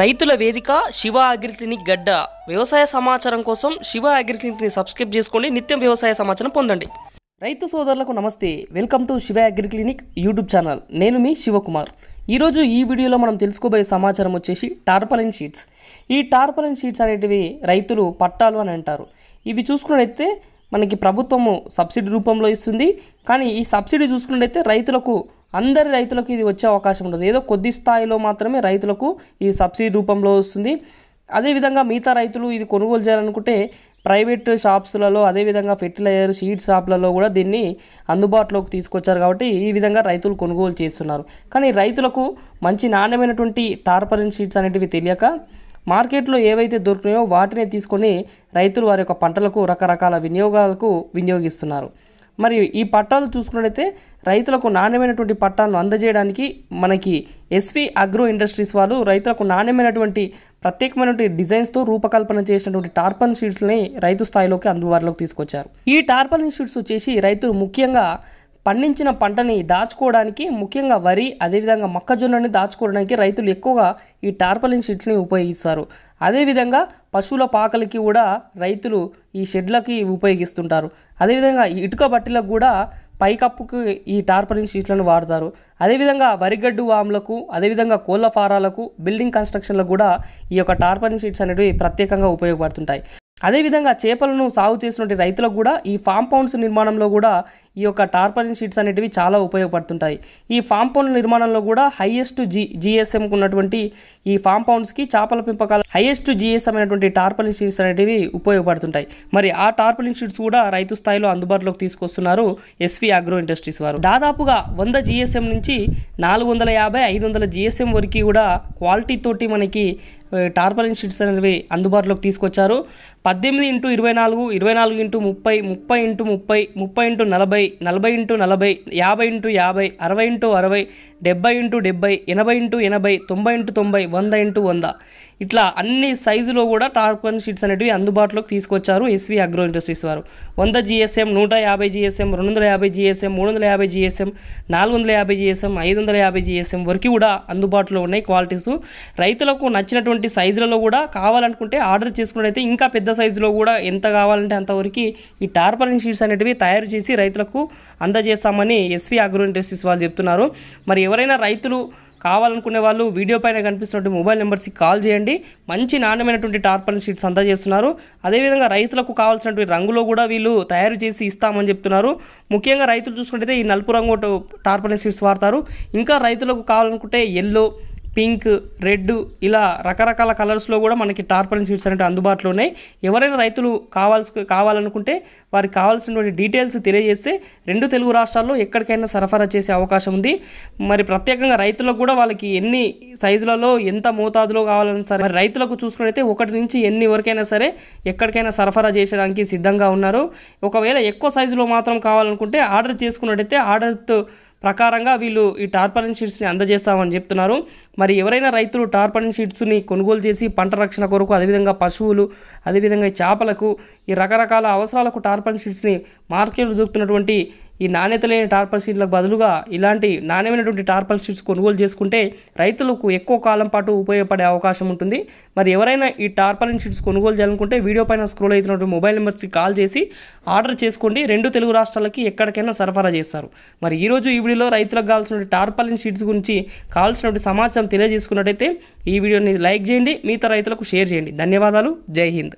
రైతుల వేదిక శివ అగ్రిక్లినిక్ గడ్డ వ్యవసాయ సమాచారం కోసం శివ ని సబ్స్క్రైబ్ చేసుకోండి నిత్యం వ్యవసాయ సమాచారం పొందండి రైతు సోదరులకు నమస్తే welcome to Shiva agri clinic YouTube channel నేను మీ శివకుమార్ ఈరోజు ఈ వీడియోలో మనం తెలుసుకోబోయే సమాచారం వచ్చేసి టార్పలిన్ షీట్స్ ఈ టార్పలిన్ షీట్స్ అనేటివి రైతులు పట్టాలు అని అంటారు ఇవి చూసుకున్నట్టయితే మనకి ప్రభుత్వము సబ్సిడీ రూపంలో ఇస్తుంది కానీ ఈ సబ్సిడీ చూసుకున్నట్టయితే రైతులకు అందరి రైతులకు ఇది వచ్చే అవకాశం ఉండదు ఏదో కొద్ది స్థాయిలో మాత్రమే రైతులకు ఈ సబ్సిడీ రూపంలో వస్తుంది అదేవిధంగా మిగతా రైతులు ఇది కొనుగోలు చేయాలనుకుంటే ప్రైవేట్ షాప్స్లలో అదేవిధంగా ఫెర్టిలైజర్ షీడ్ షాప్లలో కూడా దీన్ని అందుబాటులోకి తీసుకొచ్చారు కాబట్టి ఈ విధంగా రైతులు కొనుగోలు చేస్తున్నారు కానీ రైతులకు మంచి నాణ్యమైనటువంటి టార్పరిన్ షీట్స్ అనేటివి తెలియక మార్కెట్లో ఏవైతే దొరికినాయో వాటినే తీసుకొని రైతులు వారి యొక్క పంటలకు రకరకాల వినియోగాలకు వినియోగిస్తున్నారు మరి ఈ పట్టాలు చూసుకున్నట్లయితే రైతులకు నాణ్యమైనటువంటి పట్టాలను అందజేయడానికి మనకి ఎస్వి అగ్రో ఇండస్ట్రీస్ వాళ్ళు రైతులకు నాణ్యమైనటువంటి ప్రత్యేకమైనటువంటి డిజైన్స్తో రూపకల్పన చేసినటువంటి టార్పల్ షీట్స్ని రైతు స్థాయిలోకి అందుబాటులోకి తీసుకొచ్చారు ఈ టార్పల్ షీట్స్ వచ్చేసి రైతులు ముఖ్యంగా పండించిన పంటని దాచుకోవడానికి ముఖ్యంగా వరి అదేవిధంగా మొక్కజొన్నని దాచుకోవడానికి రైతులు ఎక్కువగా ఈ టార్పలిన్ షీట్ని ఉపయోగిస్తారు అదేవిధంగా పశువుల పాకలకి కూడా రైతులు ఈ షెడ్లకి ఉపయోగిస్తుంటారు అదేవిధంగా ఇటుక బట్టిలకు కూడా పైకప్పుకు ఈ టార్పలిన్ షీట్లను వాడతారు అదేవిధంగా వరిగడ్డు వాములకు అదేవిధంగా కోళ్ల ఫారాలకు బిల్డింగ్ కన్స్ట్రక్షన్లకు కూడా ఈ యొక్క టార్పలిన్ షీట్స్ అనేవి ప్రత్యేకంగా ఉపయోగపడుతుంటాయి అదేవిధంగా చేపలను సాగు చేసినటువంటి రైతులకు కూడా ఈ ఫామ్ పౌండ్స్ నిర్మాణంలో కూడా ఈ యొక్క టార్పలిన్ షీట్స్ అనేటివి చాలా ఉపయోగపడుతుంటాయి ఈ ఫామ్ పౌండ్ నిర్మాణంలో కూడా హైయెస్ట్ జీ జిఎస్ఎంకు ఉన్నటువంటి ఈ ఫామ్ పౌండ్స్కి చేపల పెంపకాల హైయెస్ట్ జిఎస్ఎం అయినటువంటి టార్పలిన్ షీట్స్ అనేటివి ఉపయోగపడుతుంటాయి మరి ఆ టార్పలిన్ షీట్స్ కూడా రైతు స్థాయిలో అందుబాటులోకి తీసుకొస్తున్నారు ఎస్వి అగ్రో ఇండస్ట్రీస్ వారు దాదాపుగా వంద జిఎస్ఎం నుంచి నాలుగు వందల యాభై ఐదు వందల జిఎస్ఎం వరకు కూడా క్వాలిటీ తోటి మనకి టార్పలిన్ షీట్స్ అనేవి అందుబాటులోకి తీసుకొచ్చారు పద్దెనిమిది ఇంటూ ఇరవై నాలుగు ఇరవై నాలుగు ఇంటూ ముప్పై ముప్పై ఇంటూ ముప్పై ముప్పై ఇంటూ నలభై నలభై నలభై ఇంటూ నలభై యాభై ఇంటూ యాభై అరవై ఇంటూ అరవై డెబ్బై ఇంటూ డెబ్బై ఎనభై ఇంటూ ఎనభై తొంభై ఇంటూ తొంభై వంద ఇంటూ వంద ఇట్లా అన్ని సైజులో కూడా టార్పన్ షీట్స్ అనేటివి అందుబాటులోకి తీసుకొచ్చారు ఎస్వి అగ్రో ఇండస్ట్రీస్ వారు వంద జిఎస్ఎం నూట యాభై జిఎస్ఎం రెండు వందల యాభై జిఎస్ఎం మూడు వందల యాభై జిఎస్ఎం నాలుగు వందల యాభై జిఎస్ఎం ఐదు వందల యాభై జిఎస్ఎం వరకు కూడా అందుబాటులో ఉన్నాయి క్వాలిటీస్ రైతులకు నచ్చినటువంటి సైజులలో కూడా కావాలనుకుంటే ఆర్డర్ చేసుకున్నట్లయితే ఇంకా పెద్ద సైజులో కూడా ఎంత కావాలంటే అంతవరకు ఈ టార్పలింగ్ షీట్స్ అనేటివి తయారు చేసి రైతులకు అందజేస్తామని ఎస్వి అగ్రో ఇండస్ట్రీస్ వాళ్ళు చెప్తున్నారు మరి ఎవరైనా రైతులు కావాలనుకునే వాళ్ళు వీడియో పైన కనిపిస్తున్నటువంటి మొబైల్ నెంబర్స్కి కాల్ చేయండి మంచి నాణ్యమైనటువంటి టార్పల్ షీట్స్ అందజేస్తున్నారు అదేవిధంగా రైతులకు కావాల్సినటువంటి రంగులో కూడా వీళ్ళు తయారు చేసి ఇస్తామని చెప్తున్నారు ముఖ్యంగా రైతులు చూసుకుంటే ఈ నలుపు రంగు టార్పల్ షీట్స్ వాడతారు ఇంకా రైతులకు కావాలనుకుంటే ఎల్లో పింక్ రెడ్ ఇలా రకరకాల కలర్స్లో కూడా మనకి టార్పలిన్ షీట్స్ అనేవి అందుబాటులో ఉన్నాయి ఎవరైనా రైతులు కావాల్సి కావాలనుకుంటే వారికి కావాల్సినటువంటి డీటెయిల్స్ తెలియజేస్తే రెండు తెలుగు రాష్ట్రాల్లో ఎక్కడికైనా సరఫరా చేసే అవకాశం ఉంది మరి ప్రత్యేకంగా రైతులకు కూడా వాళ్ళకి ఎన్ని సైజులలో ఎంత మోతాదులో కావాలన్నా సరే మరి రైతులకు చూసుకునైతే ఒకటి నుంచి ఎన్ని వరకైనా సరే ఎక్కడికైనా సరఫరా చేయడానికి సిద్ధంగా ఉన్నారు ఒకవేళ ఎక్కువ సైజులో మాత్రం కావాలనుకుంటే ఆర్డర్ చేసుకున్నట్టయితే ఆర్డర్తో ప్రకారంగా వీళ్ళు ఈ టార్పలిన్ షీట్స్ని అందజేస్తామని చెప్తున్నారు మరి ఎవరైనా రైతులు టార్పలిన్ షీట్స్ని కొనుగోలు చేసి పంట రక్షణ కొరకు అదేవిధంగా పశువులు అదేవిధంగా చేపలకు ఈ రకరకాల అవసరాలకు టార్పలిన్ షీట్స్ని మార్కెట్లో దొరుకుతున్నటువంటి ఈ నాణ్యత లేని టార్పల్ షీట్లకు బదులుగా ఇలాంటి నాణ్యమైనటువంటి టార్పల్ షీట్స్ కొనుగోలు చేసుకుంటే రైతులకు ఎక్కువ కాలం పాటు ఉపయోగపడే అవకాశం ఉంటుంది మరి ఎవరైనా ఈ టార్పల్ షీట్స్ కొనుగోలు చేయాలనుకుంటే వీడియో పైన స్క్రోల్ అవుతున్నటువంటి మొబైల్ నెంబర్స్కి కాల్ చేసి ఆర్డర్ చేసుకోండి రెండు తెలుగు రాష్ట్రాలకి ఎక్కడికైనా సరఫరా చేస్తారు మరి ఈరోజు ఈ వీడియోలో రైతులకు కావాల్సిన టార్పల్ షీట్స్ గురించి కావాల్సినటువంటి సమాచారం తెలియజేసుకున్నట్టయితే ఈ వీడియోని లైక్ చేయండి మిగతా రైతులకు షేర్ చేయండి ధన్యవాదాలు జై హింద్